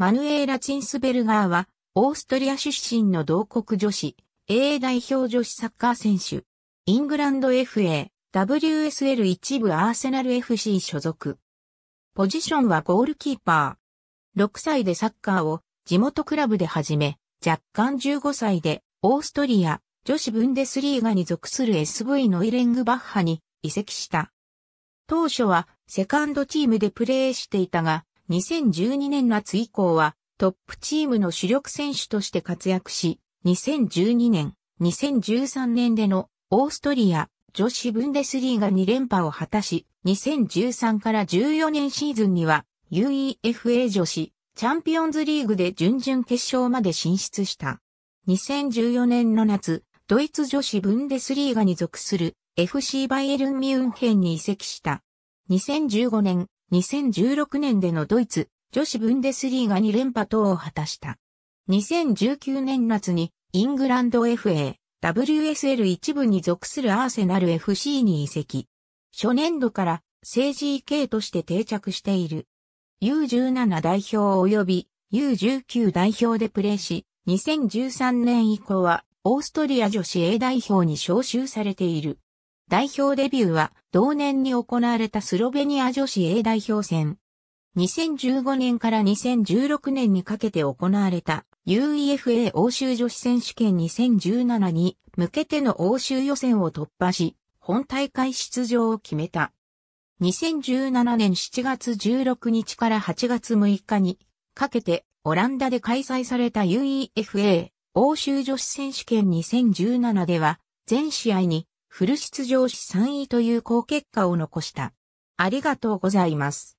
マヌエーラ・チンスベルガーは、オーストリア出身の同国女子、A 代表女子サッカー選手。イングランド FA、WSL 一部アーセナル FC 所属。ポジションはゴールキーパー。6歳でサッカーを地元クラブで始め、若干15歳でオーストリア女子ブンデスリーガに属する SV ノイレングバッハに移籍した。当初はセカンドチームでプレーしていたが、2012年夏以降はトップチームの主力選手として活躍し、2012年、2013年でのオーストリア女子ブンデスリーガ2連覇を果たし、2013から14年シーズンには UEFA 女子チャンピオンズリーグで準々決勝まで進出した。2014年の夏、ドイツ女子ブンデスリーガに属する FC バイエルン・ミュンヘンに移籍した。2015年、2016年でのドイツ女子ブンデスリーガ2連覇等を果たした。2019年夏にイングランド FA、WSL 一部に属するアーセナル FC に移籍。初年度から政治 EK として定着している。U17 代表及び U19 代表でプレーし、2013年以降はオーストリア女子 A 代表に招集されている。代表デビューは同年に行われたスロベニア女子 A 代表戦。2015年から2016年にかけて行われた UEFA 欧州女子選手権2017に向けての欧州予選を突破し、本大会出場を決めた。2017年7月16日から8月6日にかけてオランダで開催された UEFA 欧州女子選手権2017では全試合にフル出場し3位という好結果を残した。ありがとうございます。